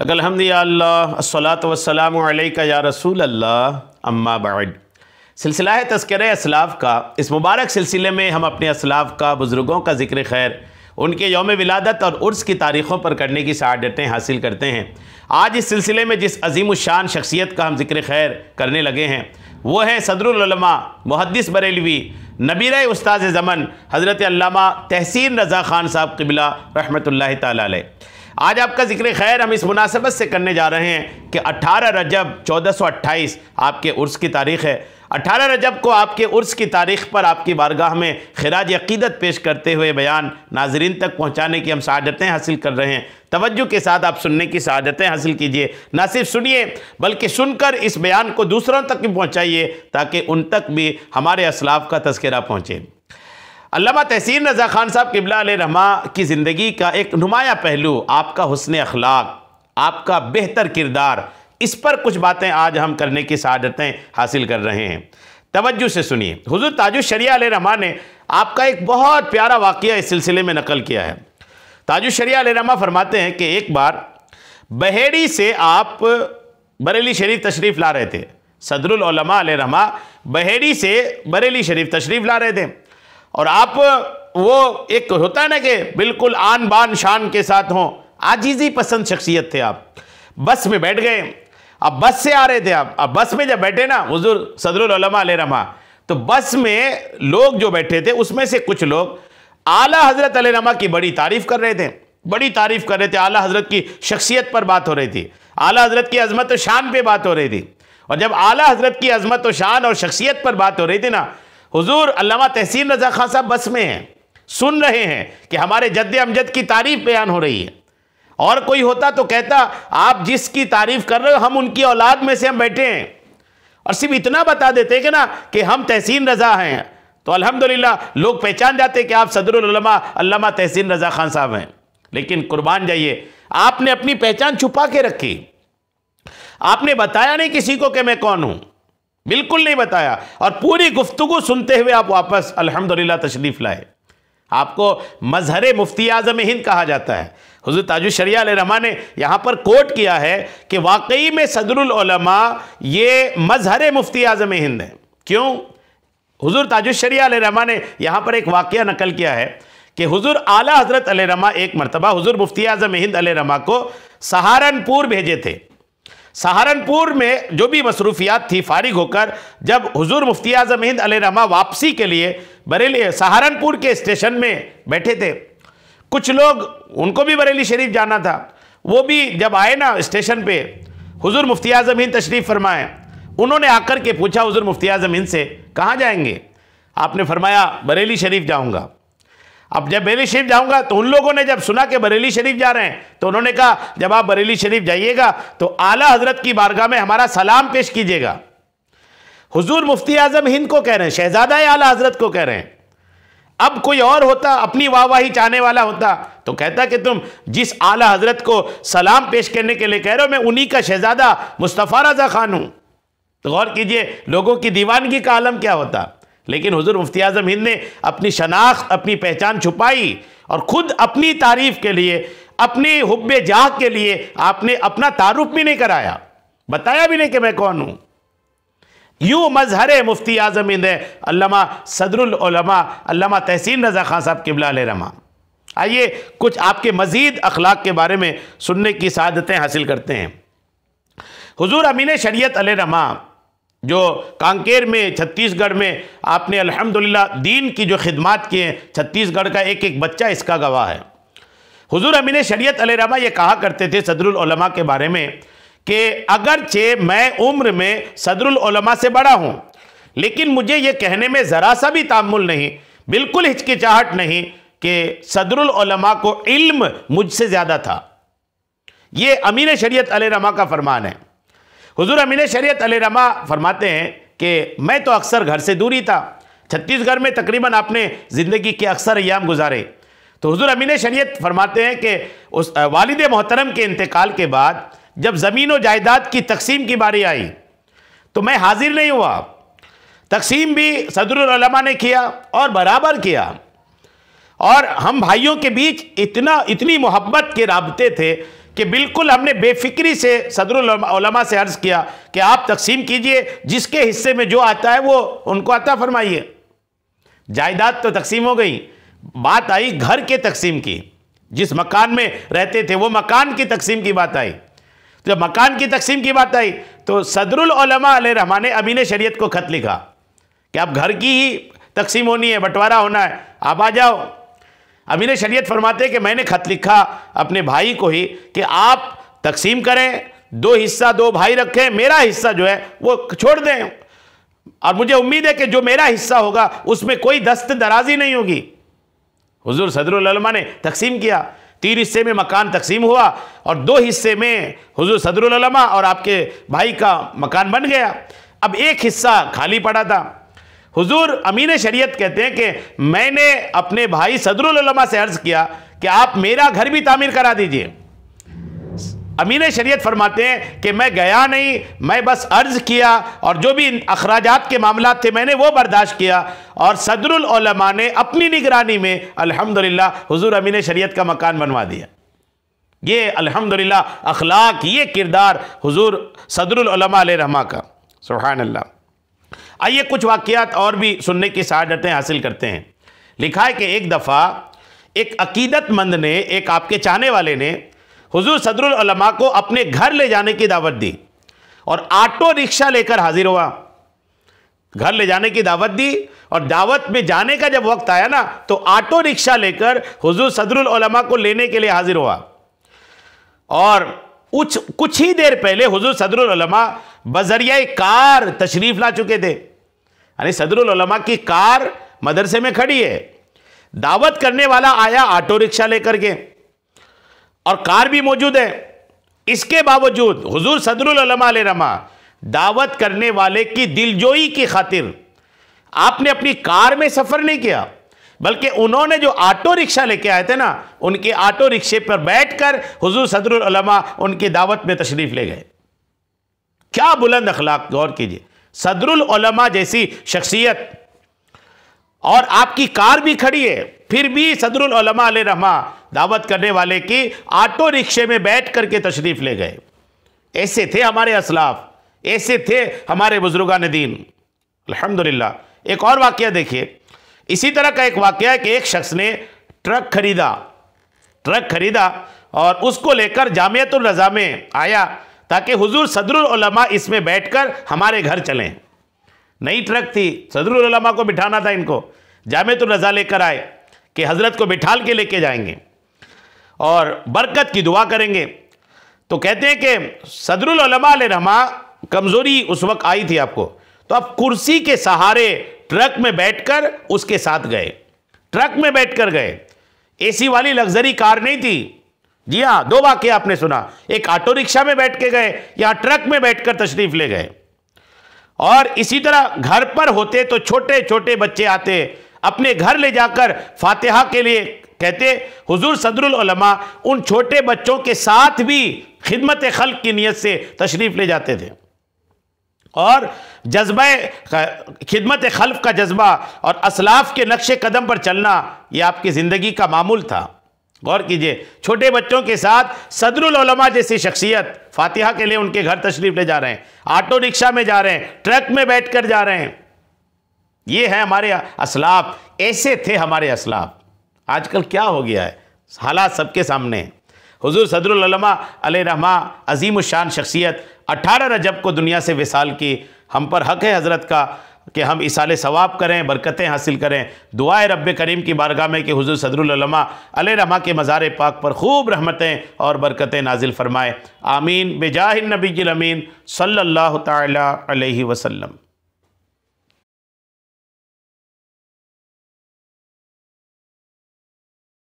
लगलहमद याल्लासलात वसलाम या रसूल अल्लाह अम्मा बाद सिलसिला तस्कर असलाफ़ का इस मुबारक सिलसिले में हम अपने असलाफ़ का बुज़ुर्गों का ज़िक्र खैर उनके योम विलादत और उर्स की तारीख़ों पर करने की शहादतें हासिल करते हैं आज इस सिलसिले में जिस अजीम शान शख्सियत का हम ज़िक्र खैर करने लगे हैं वो है सदरमा मुहदस बरेलवी नबीर उस्ताद ज़मन हज़रत तहसीन रज़ा ख़ान साहब क़बिला रहमत ला आज आपका जिक्र खैर हम इस मुनासिबत से करने जा रहे हैं कि 18 रजब 1428 आपके उर्स की तारीख है 18 रजब को आपके उर्स की तारीख पर आपकी बारगाह में खराज अकीदत पेश करते हुए बयान नाजरीन तक पहुँचाने की हम शहादतें हासिल कर रहे हैं तवज्जो के साथ आप सुनने की शहादतें हासिल कीजिए ना सिर्फ सुनिए बल्कि सुनकर इस बयान को दूसरों तक भी पहुँचाइए ताकि उन तक भी हमारे असलाफ का तस्करा पहुँचे अलामा तहसीन रज़ा ख़ान साहब किबला रहमा की ज़िंदगी का एक नुमाया पहलू आपका हसन अखलाक आपका बेहतर किरदार इस पर कुछ बातें आज हम करने की शहादतें हासिल कर रहे हैं तवज्जो से सुनिए ताजु शरिया रहमा ने आपका एक बहुत प्यारा वाक़ इस सिलसिले में नकल किया है शरिया रहमा फरमाते हैं कि एक बार बहेड़ी से आप बरेली शरीफ तशरीफ़ ला रहे थे सदरुलमा रहमा बहेड़ी से बरेली शरीफ तशरीफ़ ला रहे थे और आप वो एक होता है ना कि बिल्कुल आन बान शान के साथ हों आजीजी पसंद शख्सियत थे आप बस में बैठ गए अब बस से आ रहे थे आप अब बस में जब बैठे ना हजूर ले रमा तो बस में लोग जो बैठे थे उसमें से कुछ लोग आला हजरत रमा की बड़ी तारीफ कर रहे थे बड़ी तारीफ कर रहे थे आला हजरत की शख्सियत पर बात हो रही थी आला हजरत की अजमत शान पर बात हो रही थी और जब आला हजरत की अजमत शान और शख्सियत पर बात हो रही थी ना हुजूर अल्लामा तहसीन रजा खान साहब बस में हैं सुन रहे हैं कि हमारे जद्द अमजद की तारीफ बयान हो रही है और कोई होता तो कहता आप जिसकी तारीफ कर रहे हो हम उनकी औलाद में से हम बैठे हैं और सिर्फ इतना बता देते कि ना कि हम तहसीन रजा हैं तो अलहमदिल्ला लोग पहचान जाते कि आप सदर अल्लामा तहसीन रजा खान साहब हैं लेकिन कुर्बान जाइए आपने अपनी पहचान छुपा के रखी आपने बताया नहीं किसी को कि मैं कौन हूं बिल्कुल नहीं बताया और पूरी गुफ्तु सुनते हुए आप वापस अल्हम्दुलिल्लाह तशरीफ़ लाए आपको मजहर मुफ्ती आज़म हिंद कहा जाता है हजर ताजु शरिया रहमान ने यहाँ पर कोट किया है कि वाकई में सदरमा ये मजहर मुफ्ती आज़म हिंद है क्यों हजूर ताजु शरिया रहमान ने यहाँ पर एक वाक्य नकल किया है कि हुजूर आला हजरत रमा एक मरतबा हुजूर मुफ्ती आज़म हिंद रमा को सहारनपुर भेजे थे सहारनपुर में जो भी मसरूफियात थी फारिग होकर जब हुजूर मुफ्ती आजम हिंद रहमा वापसी के लिए बरेली सहारनपुर के स्टेशन में बैठे थे कुछ लोग उनको भी बरेली शरीफ जाना था वो भी जब आए ना स्टेशन पे हुजूर मुफ्ती आजम हिंद तशरीफ़ फरमाए उन्होंने आकर के पूछा हुजूर मुफ्ती आजम हिंद से कहाँ जाएंगे आपने फरमाया बरेली शरीफ जाऊँगा अब जब बरेली शरीफ जाऊंगा तो उन लोगों ने जब सुना कि बरेली शरीफ जा रहे हैं तो उन्होंने कहा जब आप बरेली शरीफ जाइएगा तो आला हजरत की बारगाह में हमारा सलाम पेश कीजिएगा हुजूर मुफ्ती आजम हिंद को कह रहे हैं शहजादा आला हजरत को कह रहे हैं अब कोई और होता अपनी वाहवाही चाहने वाला होता तो कहता कि तुम जिस आला हजरत को सलाम पेश करने के लिए कह रहे हो मैं उन्हीं का शहजादा मुस्तफ़ा रजा खान हूं तो गौर कीजिए लोगों की दीवानगी का आलम क्या होता लेकिन हजूर मुफ्ती आजम हिंद ने अपनी शनाख्त अपनी पहचान छुपाई और ख़ुद अपनी तारीफ़ के लिए अपनी हब जाह के लिए आपने अपना तारुफ भी नहीं कराया बताया भी नहीं कि मैं कौन हूं यू मजहर मुफ्ती आजम हिंद है अल्लामा सदरुलमा अल्लामा तहसीन रज़ा खान साहब किबला रमा आइए कुछ आपके मज़ीद अखलाक के बारे में सुनने की शहादतें हासिल करते हैं हुजूर अमीन शरीयत रमा जो कांकेर में छत्तीसगढ़ में आपने अल्हम्दुलिल्लाह दीन की जो खिदमत किए हैं छत्तीसगढ़ का एक एक बच्चा इसका गवाह है हुजूर अमीन शरीयत अलरमा ये कहा करते थे सदरुलमा के बारे में कि अगरचे मैं उम्र में सदरुलमा से बड़ा हूँ लेकिन मुझे ये कहने में ज़रा सा भी तामुल नहीं बिल्कुल हिचकिचाहट नहीं कि सदरुलमा को इल्म मुझसे ज़्यादा था ये अमीन शरीयत अलरमा का फरमान है हुजूर अमीन शरीयत अलरमा फरमाते हैं कि मैं तो अक्सर घर से दूरी था छत्तीसगढ़ में तकरीबन आपने ज़िंदगी के अक्सर अयाम गुजारे तो हज़ूर अमीन शरीयत फरमाते हैं कि उस वालद मोहतरम के इंतकाल के बाद जब ज़मीन व जायदाद की तकसीम की बारी आई तो मैं हाजिर नहीं हुआ तकसीम भी सदरमा ने किया और बराबर किया और हम भाइयों के बीच इतना इतनी मोहब्बत के रबते थे कि बिल्कुल हमने बेफिक्री से सदरमा से अर्ज किया कि आप तकसीम कीजिए जिसके हिस्से में जो आता है वो उनको आता फरमाइए जायदाद तो तकसीम हो गई बात आई घर के तकसीम की जिस मकान में रहते थे वो मकान की तकसीम की बात आई तो जब मकान की तकसीम की बात आई तो सदरुलमा रहमान ने अमीन शरीयत को खत लिखा कि आप घर की ही तकसीम होनी है बंटवारा होना है आप आ जाओ अमीन शरीयत फरमाते कि मैंने खत लिखा अपने भाई को ही कि आप तकसीम करें दो हिस्सा दो भाई रखें मेरा हिस्सा जो है वो छोड़ दें और मुझे उम्मीद है कि जो मेरा हिस्सा होगा उसमें कोई दस्त दराजी नहीं होगी हजूर सदरुलमा ने तकसीम किया तीन हिस्से में मकान तकसीम हुआ और दो हिस्से में हजूर सदरमा और आपके भाई का मकान बन गया अब एक हिस्सा खाली पड़ा था हुजूर अमीन शरीयत कहते हैं कि मैंने अपने भाई सदरुलमा से अर्ज़ किया कि आप मेरा घर भी तामीर करा दीजिए अमीन शरीयत फरमाते हैं कि मैं गया नहीं मैं बस अर्ज़ किया और जो भी अखराज के मामला थे मैंने वो बर्दाश्त किया और सदरुलमा ने अपनी निगरानी में अल्हम्दुलिल्लाह हुजूर अमीन शरीयत का मकान बनवा दिया ये अल्हम्दुलिल्लाह अखलाक ये किरदार हुजूर सदरुलमा रहमा का सुबहानल्ला आइए कुछ वाक़ात और भी सुनने की शहादतें हासिल करते हैं लिखा है कि एक दफ़ा एक अकीदतमंद ने एक आपके चाहने वाले ने हुजूर सदरमा को अपने घर ले जाने की दावत दी और ऑटो रिक्शा लेकर हाजिर हुआ घर ले जाने की दावत दी और दावत में जाने का जब वक्त आया ना तो ऑटो रिक्शा लेकर हुजूर सदरमा को लेने के लिए हाजिर हुआ और कुछ कुछ ही देर पहले हुजूर सदरमा बजरिया कार तशरीफ ला चुके थे यानी सदरुलमा की कार मदरसे में खड़ी है दावत करने वाला आया ऑटो रिक्शा लेकर के और कार भी मौजूद है इसके बावजूद हुजूर सदरुलमा रमा दावत करने वाले की दिलजोई की खातिर आपने अपनी कार में सफ़र नहीं किया बल्कि उन्होंने जो ऑटो रिक्शा लेके आए थे ना उनके ऑटो रिक्शे पर बैठकर हुजूर सदरमा उनकी दावत में तशरीफ़ ले गए क्या बुलंद अखलाक गौर कीजिए सदरुलमा जैसी शख्सियत और आपकी कार भी खड़ी है फिर भी सदरुलमा रहमा दावत करने वाले की ऑटो रिक्शे में बैठ करके तशरीफ़ ले गए ऐसे थे हमारे असलाफ ऐसे थे हमारे बुजुर्गान दीन अलहमदिल्ला एक और वाक्य देखिए इसी तरह का एक वाक्य है कि एक शख्स ने ट्रक खरीदा ट्रक खरीदा और उसको लेकर जामियतुल रज़ा में आया ताकि हुजूर सदरमा इसमें बैठकर हमारे घर चलें नई ट्रक थी सदरमा को बिठाना था इनको तो रज़ा लेकर आए कि हज़रत को बिठाल के लेके जाएंगे और बरकत की दुआ करेंगे तो कहते हैं कि सदरमा रहमा कमज़ोरी उस वक्त आई थी आपको तो आप कुर्सी के सहारे ट्रक में बैठकर उसके साथ गए ट्रक में बैठकर गए एसी वाली लग्जरी कार नहीं थी जी हाँ दो वाक्य आपने सुना एक ऑटो रिक्शा में बैठ के गए या ट्रक में बैठकर तशरीफ ले गए और इसी तरह घर पर होते तो छोटे छोटे बच्चे आते अपने घर ले जाकर फातिहा के लिए कहते हुजूर सदरुलमा उन छोटे बच्चों के साथ भी खिदमत खल की नीयत से तशरीफ़ ले जाते थे और जज्बा खिदमत खल्फ का जज्बा और असलाफ के नक्श कदम पर चलना ये आपकी ज़िंदगी का मामूल था गौर कीजिए छोटे बच्चों के साथ सदरुलमा जैसी शख्सियत फातिहा के लिए उनके घर तशरीफ ले जा रहे हैं ऑटो रिक्शा में जा रहे हैं ट्रक में बैठ कर जा रहे हैं ये हैं हमारे असलाफ ऐसे थे हमारे असलाफ आजकल क्या हो गया है हालात सबके सामने हैं हजूर सदरुलमा रहमा अजीम शान शख्सियत 18 रजब को दुनिया से विसाल की हम पर हक है हज़रत का कि हम इसाले सवाब करें बरकतें हासिल करें दुआ रब करीम की बारगाह में कि हजूर सदरुलमा रमा के मज़ार पाक पर खूब रहमतें और बरकतें नाजिल फ़रमाएँ आमीन बेजाहिन नबी सल सल्ला तसल्म